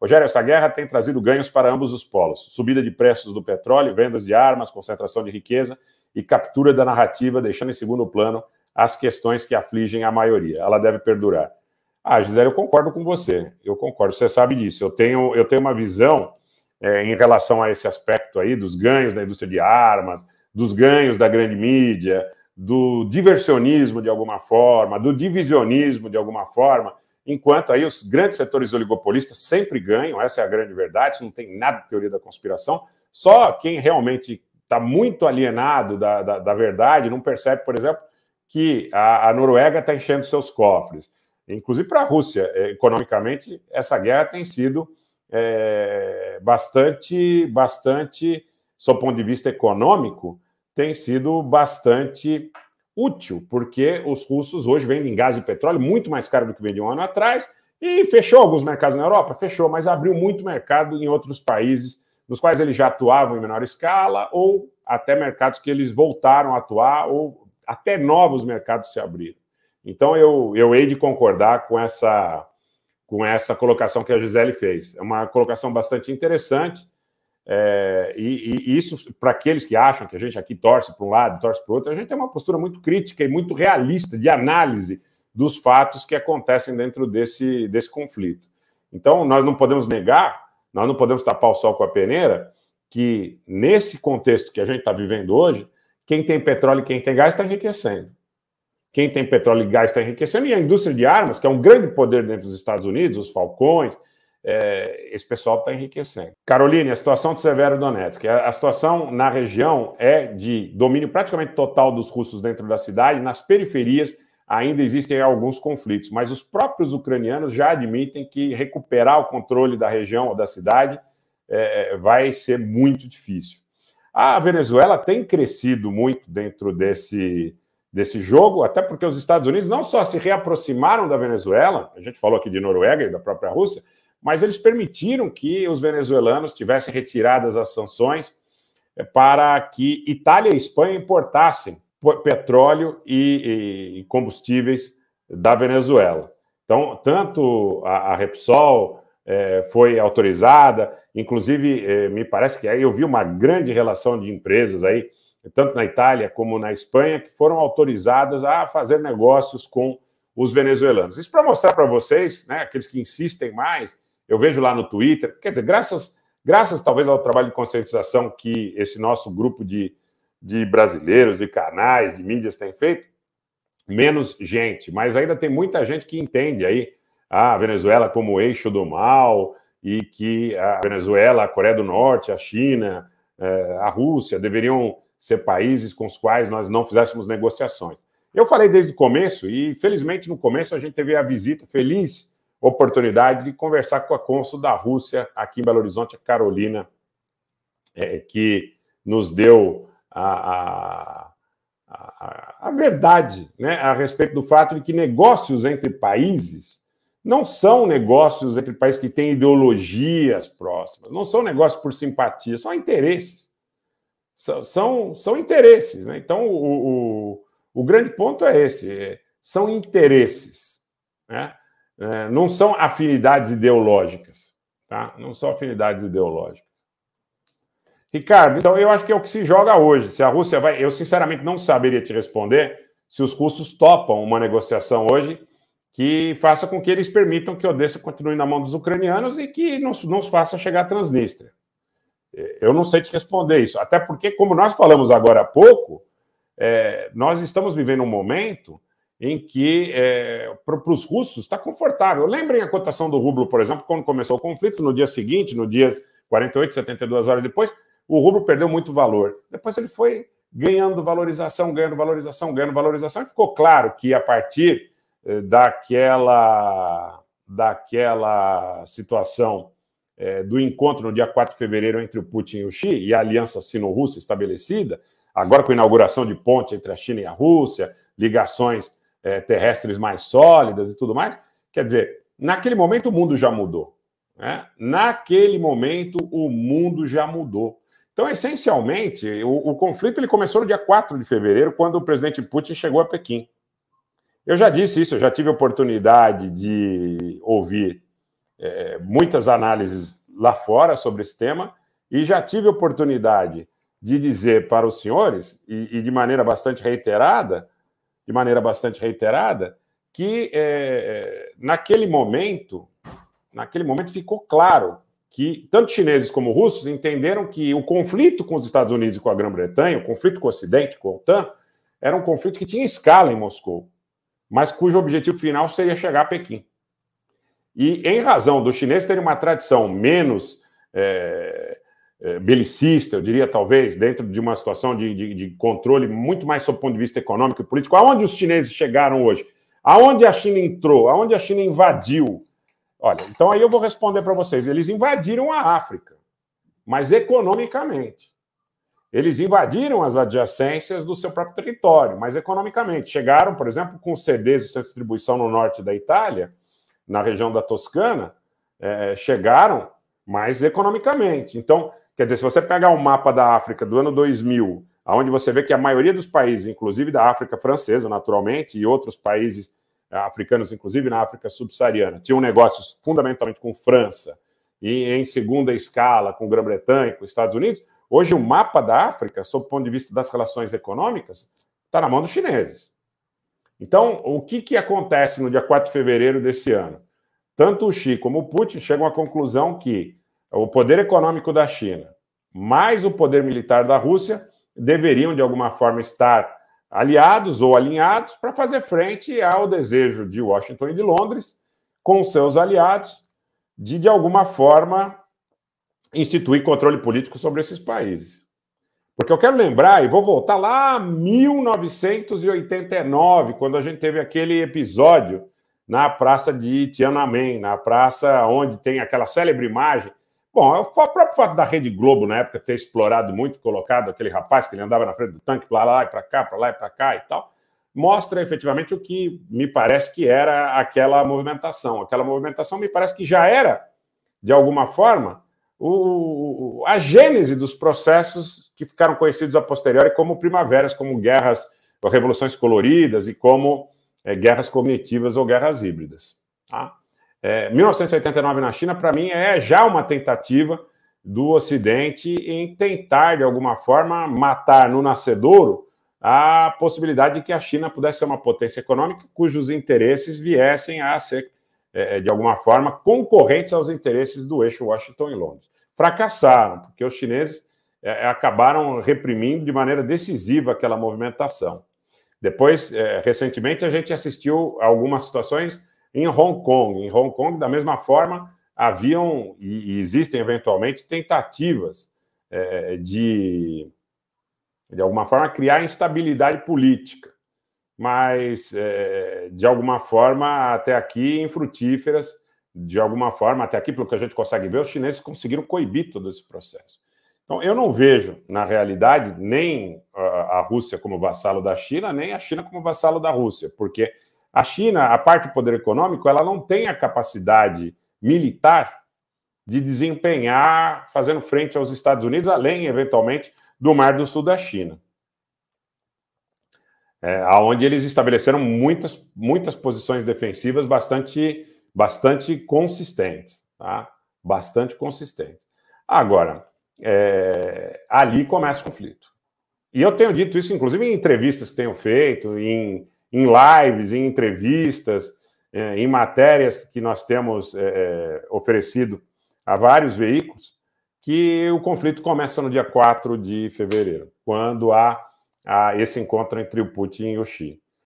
Rogério, essa guerra tem trazido ganhos para ambos os polos: subida de preços do petróleo, vendas de armas, concentração de riqueza e captura da narrativa, deixando em segundo plano as questões que afligem a maioria. Ela deve perdurar. Ah, Gisele, eu concordo com você. Eu concordo. Você sabe disso. Eu tenho, eu tenho uma visão é, em relação a esse aspecto aí dos ganhos da indústria de armas, dos ganhos da grande mídia, do diversionismo de alguma forma, do divisionismo de alguma forma enquanto aí os grandes setores oligopolistas sempre ganham, essa é a grande verdade, não tem nada de teoria da conspiração, só quem realmente está muito alienado da, da, da, verdade não percebe, por exemplo, que a, a Noruega está enchendo seus cofres. Inclusive para a Rússia, é, economicamente, essa guerra tem sido é, bastante, bastante, sob ponto de vista econômico, tem sido bastante útil, porque os russos hoje vendem gás e petróleo muito mais caro do que vendiam um ano atrás, e fechou alguns mercados na Europa, fechou, mas abriu muito mercado em outros países nos quais eles já atuavam em menor escala, ou até mercados que eles voltaram a atuar, ou até novos mercados se abriram. Então eu, eu hei de concordar com essa, com essa colocação que a Gisele fez. É uma colocação bastante interessante é, e, e, isso, para aqueles que acham que a gente aqui torce para um lado, torce para o outro, a gente tem uma postura muito crítica e muito realista de análise dos fatos que acontecem dentro desse, desse conflito. Então, nós não podemos negar, nós não podemos tapar o sol com a peneira, que nesse contexto que a gente está vivendo hoje, quem tem petróleo e quem tem gás está enriquecendo. Quem tem petróleo e gás está enriquecendo, e a indústria de armas, que é um grande poder dentro dos Estados Unidos, os falcões, é, esse pessoal está enriquecendo. Caroline, a situação de Severo Donetsk. A, a situação na região é de domínio praticamente total dos russos dentro da cidade, nas periferias ainda existem alguns conflitos, mas os próprios ucranianos já admitem que recuperar o controle da região ou da cidade é, é vai ser muito difícil. A Venezuela tem crescido muito dentro desse, desse jogo, até porque os Estados Unidos não só se reaproximaram da Venezuela, a gente falou aqui de Noruega e da própria Rússia, mas eles permitiram que os venezuelanos tivessem retiradas as sanções eh, para que Itália e Espanha importassem petróleo e, e combustíveis da Venezuela. Então, tanto a, a Repsol eh, foi autorizada, inclusive eh, me parece que aí eu vi uma grande relação de empresas aí, tanto na Itália como na Espanha, que foram autorizadas a fazer negócios com os venezuelanos. Isso para mostrar para vocês, né, aqueles que insistem mais, eu vejo lá no Twitter, quer dizer, graças, graças talvez ao trabalho de conscientização que esse nosso grupo de, de brasileiros, de canais, de mídias tem feito, menos gente, mas ainda tem muita gente que entende aí a Venezuela como eixo do mal e que a Venezuela, a Coreia do Norte, a China, eh, a Rússia deveriam ser países com os quais nós não fizéssemos negociações. Eu falei desde o começo, e felizmente no começo a gente teve a visita feliz oportunidade de conversar com a cônsul da Rússia aqui em Belo Horizonte, a Carolina, é, que nos deu a, a, a, a verdade né, a respeito do fato de que negócios entre países não são negócios entre países que têm ideologias próximas, não são negócios por simpatia, são interesses. São, são, são interesses. Né? Então, o, o, o grande ponto é esse: é, são interesses. Né? é, não são afinidades ideológicas, tá? Não são afinidades ideológicas. Ricardo, então eu acho que é o que se joga hoje. Se a Rússia vai, eu sinceramente não saberia te responder se os russos topam uma negociação hoje que faça com que eles permitam que Odessa continue na mão dos ucranianos e que não nos faça chegar a Transnistria. É, eu não sei te responder isso, até porque, como nós falamos agora há pouco, é, nós estamos vivendo um momento em que é, para os russos está confortável. Lembrem a cotação do rublo, por exemplo, quando começou o conflito, no dia seguinte, no dia 48, 72 horas depois, o rublo perdeu muito valor. Depois ele foi ganhando valorização, ganhando valorização, ganhando valorização, e ficou claro que a partir eh, daquela, daquela situação é, do encontro no dia 4 de fevereiro entre o Putin e o Xi e a aliança sino-russa estabelecida, agora com a inauguração de ponte entre a China e a Rússia, ligações é, terrestres mais sólidas e tudo mais. Quer dizer, naquele momento o mundo já mudou. Né? Naquele momento o mundo já mudou. Então, essencialmente, o, o, conflito ele começou no dia 4 de fevereiro, quando o presidente Putin chegou a Pequim. Eu já disse isso, eu já tive oportunidade de ouvir é, muitas análises lá fora sobre esse tema e já tive oportunidade de dizer para os senhores, e, e de maneira bastante reiterada, de maneira bastante reiterada, que é, é, naquele momento, naquele momento ficou claro que tanto chineses como russos entenderam que o conflito com os Estados Unidos e com a Grã-Bretanha, o conflito com o Ocidente, com a OTAN, era um conflito que tinha escala em Moscou, mas cujo objetivo final seria chegar a Pequim. E em razão dos chineses terem uma tradição menos é, é, belicista, eu diria talvez, dentro de uma situação de, de, de controle muito mais sob o ponto de vista econômico e político. Aonde os chineses chegaram hoje? Aonde a China entrou? Aonde a China invadiu? Olha, então aí eu vou responder para vocês. Eles invadiram a África, mas economicamente. Eles invadiram as adjacências do seu próprio território, mas economicamente. Chegaram, por exemplo, com CDs de sua distribuição no norte da Itália, na região da Toscana, é, chegaram, mas economicamente. Então, Quer dizer, se você pegar o mapa da África do ano 2000, aonde você vê que a maioria dos países, inclusive da África francesa, naturalmente, e outros países eh, africanos, inclusive na África subsaariana, tinham negócios fundamentalmente com França e em segunda escala com Grã-Bretanha, com Estados Unidos. Hoje o mapa da África, sob o ponto de vista das relações econômicas, está na mão dos chineses. Então, o que, que acontece no dia 4 de fevereiro desse ano? Tanto o Xi como o Putin chegam à conclusão que o poder econômico da China mais o poder militar da Rússia deveriam, de alguma forma, estar aliados ou alinhados para fazer frente ao desejo de Washington e de Londres, com seus aliados, de, de alguma forma, instituir controle político sobre esses países. Porque eu quero lembrar, e vou voltar lá a 1989, quando a gente teve aquele episódio na praça de Tiananmen, na praça onde tem aquela célebre imagem Bom, é o próprio fato da Rede Globo, na época, ter explorado muito, colocado aquele rapaz que ele andava na frente do tanque, para lá e para cá, para lá e para cá e tal, mostra efetivamente o que me parece que era aquela movimentação. Aquela movimentação me parece que já era, de alguma forma, o, a gênese dos processos que ficaram conhecidos a posteriori como primaveras, como guerras, revoluções coloridas e como é, guerras cognitivas ou guerras híbridas. Tá? É, 1989 na China, para mim, é já uma tentativa do Ocidente em tentar, de alguma forma, matar no nascedouro a possibilidade de que a China pudesse ser uma potência econômica cujos interesses viessem a ser, é, é, de alguma forma, concorrentes aos interesses do eixo Washington e Londres. Fracassaram, porque os chineses é, é acabaram reprimindo de maneira decisiva aquela movimentação. Depois, é, recentemente, a gente assistiu algumas situações em Hong Kong. Em Hong Kong, da mesma forma, haviam e existem eventualmente tentativas é, de, de alguma forma, criar instabilidade política, mas é, de alguma forma, até aqui, infrutíferas, de alguma forma, até aqui, pelo que a gente consegue ver, os chineses conseguiram coibir todo esse processo. Então, eu não vejo, na realidade, nem a Rússia como vassalo da China, nem a China como vassalo da Rússia, porque a China, a parte do poder econômico, ela não tem a capacidade militar de desempenhar, fazendo frente aos Estados Unidos, além, eventualmente, do Mar do Sul da China. É, onde eles estabeleceram muitas, muitas posições defensivas bastante, bastante consistentes. Tá? Bastante consistentes. Agora, é, ali começa o conflito. E eu tenho dito isso, inclusive, em entrevistas que tenho feito, em em lives, em entrevistas, é, em matérias que nós temos é, é oferecido a vários veículos, que o conflito começa no dia 4 de fevereiro, quando há, há esse encontro entre o Putin e o Xi.